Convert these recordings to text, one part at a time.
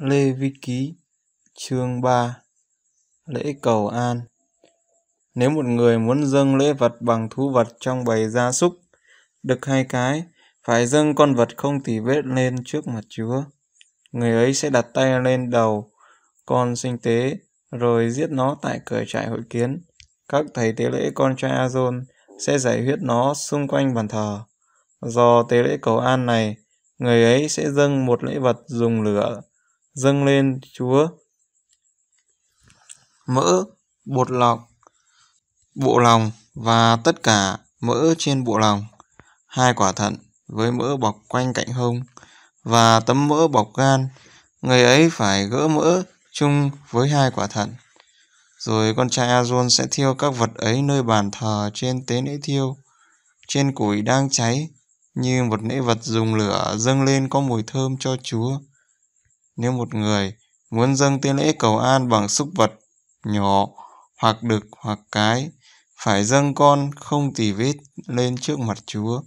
Lê Vi Ký chương 3 Lễ cầu an Nếu một người muốn dâng lễ vật bằng thú vật trong bầy gia súc, được hai cái, phải dâng con vật không tỉ vết lên trước mặt Chúa. Người ấy sẽ đặt tay lên đầu con sinh tế, rồi giết nó tại cửa trại hội kiến. Các thầy tế lễ con trai Azon sẽ giải huyết nó xung quanh bàn thờ. Do tế lễ cầu an này, người ấy sẽ dâng một lễ vật dùng lửa dâng lên Chúa. Mỡ, bột lọc, bộ lòng và tất cả mỡ trên bộ lòng, hai quả thận với mỡ bọc quanh cạnh hông và tấm mỡ bọc gan, người ấy phải gỡ mỡ chung với hai quả thận. Rồi con trai Azon sẽ thiêu các vật ấy nơi bàn thờ trên tế lễ thiêu, trên củi đang cháy, như một lễ vật dùng lửa dâng lên có mùi thơm cho Chúa. Nếu một người muốn dâng tế lễ cầu an bằng súc vật nhỏ hoặc đực hoặc cái, phải dâng con không tỉ vết lên trước mặt Chúa.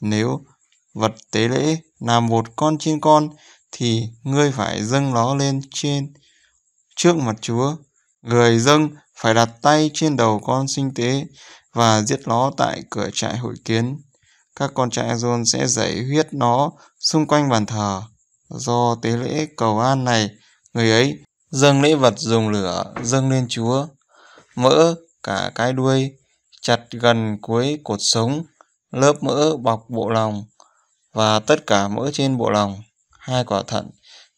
Nếu vật tế lễ là một con trên con thì ngươi phải dâng nó lên trên trước mặt Chúa. Người dâng phải đặt tay trên đầu con sinh tế và giết nó tại cửa trại hội kiến. Các con trại rôn sẽ giải huyết nó xung quanh bàn thờ. Do tế lễ cầu an này, người ấy dâng lễ vật dùng lửa dâng lên Chúa, mỡ cả cái đuôi, chặt gần cuối cột sống, lớp mỡ bọc bộ lòng và tất cả mỡ trên bộ lòng, hai quả thận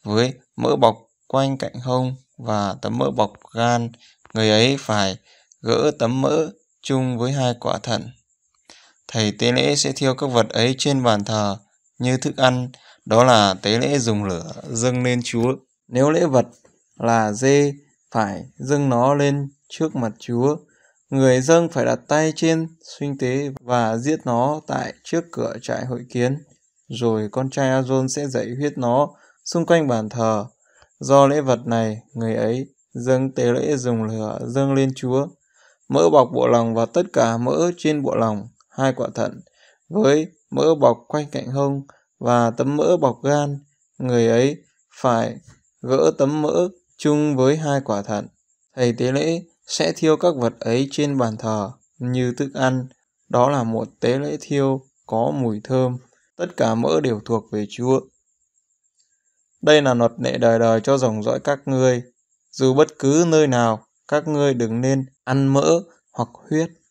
với mỡ bọc quanh cạnh hông và tấm mỡ bọc gan, người ấy phải gỡ tấm mỡ chung với hai quả thận. Thầy tế lễ sẽ thiêu các vật ấy trên bàn thờ như thức ăn đó là tế lễ dùng lửa dâng lên Chúa. Nếu lễ vật là dê, phải dâng nó lên trước mặt Chúa. Người dâng phải đặt tay trên xuyên tế và giết nó tại trước cửa trại hội kiến. Rồi con trai Azon sẽ dậy huyết nó xung quanh bàn thờ. Do lễ vật này, người ấy dâng tế lễ dùng lửa dâng lên Chúa. Mỡ bọc bộ lòng và tất cả mỡ trên bộ lòng, hai quả thận, với mỡ bọc quanh cạnh hông và tấm mỡ bọc gan, người ấy phải gỡ tấm mỡ chung với hai quả thận. Thầy tế lễ sẽ thiêu các vật ấy trên bàn thờ như thức ăn. Đó là một tế lễ thiêu có mùi thơm, tất cả mỡ đều thuộc về Chúa. Đây là luật lệ đời đời cho dòng dõi các ngươi. Dù bất cứ nơi nào, các ngươi đừng nên ăn mỡ hoặc huyết.